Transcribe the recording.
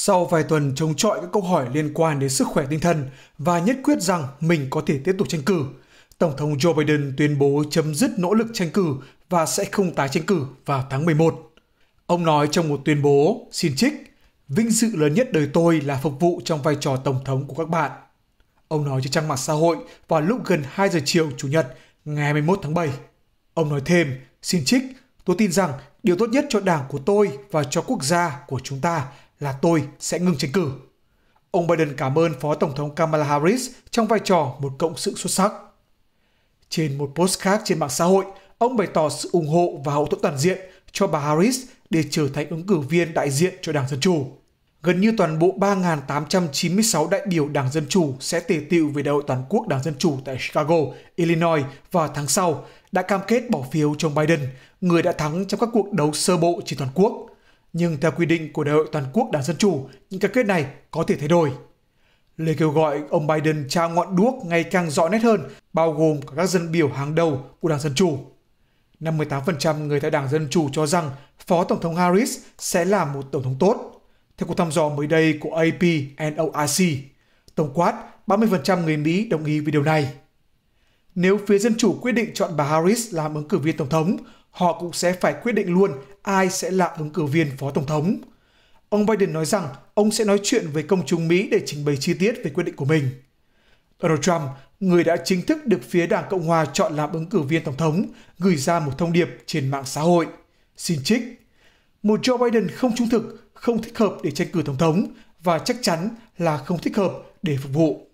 Sau vài tuần chống chọi các câu hỏi liên quan đến sức khỏe tinh thần và nhất quyết rằng mình có thể tiếp tục tranh cử, Tổng thống Joe Biden tuyên bố chấm dứt nỗ lực tranh cử và sẽ không tái tranh cử vào tháng 11. Ông nói trong một tuyên bố, xin trích, vinh dự lớn nhất đời tôi là phục vụ trong vai trò tổng thống của các bạn. Ông nói trên trang mạng xã hội vào lúc gần 2 giờ chiều Chủ nhật ngày 21 tháng 7. Ông nói thêm, xin trích, tôi tin rằng điều tốt nhất cho đảng của tôi và cho quốc gia của chúng ta là tôi sẽ ngừng tranh cử. Ông Biden cảm ơn Phó Tổng thống Kamala Harris trong vai trò một cộng sự xuất sắc. Trên một post khác trên mạng xã hội, ông bày tỏ sự ủng hộ và hậu thuẫn toàn diện cho bà Harris để trở thành ứng cử viên đại diện cho Đảng Dân Chủ. Gần như toàn bộ 3.896 đại biểu Đảng Dân Chủ sẽ tề tựu về Đại hội Toàn quốc Đảng Dân Chủ tại Chicago, Illinois vào tháng sau đã cam kết bỏ phiếu cho Biden, người đã thắng trong các cuộc đấu sơ bộ trên toàn quốc – nhưng theo quy định của Đại hội Toàn quốc Đảng Dân Chủ, những cam kết này có thể thay đổi. Lời kêu gọi ông Biden trao ngọn đuốc ngày càng rõ nét hơn, bao gồm cả các dân biểu hàng đầu của Đảng Dân Chủ. 58% người tại Đảng Dân Chủ cho rằng Phó Tổng thống Harris sẽ là một Tổng thống tốt. Theo cuộc thăm dò mới đây của AP norc tổng quát 30% người Mỹ đồng ý với điều này. Nếu phía Dân Chủ quyết định chọn bà Harris làm ứng cử viên Tổng thống, họ cũng sẽ phải quyết định luôn ai sẽ là ứng cử viên phó tổng thống. Ông Biden nói rằng ông sẽ nói chuyện với công chúng Mỹ để trình bày chi tiết về quyết định của mình. Donald Trump, người đã chính thức được phía Đảng Cộng Hòa chọn làm ứng cử viên tổng thống, gửi ra một thông điệp trên mạng xã hội. Xin trích. Một Joe Biden không trung thực, không thích hợp để tranh cử tổng thống và chắc chắn là không thích hợp để phục vụ.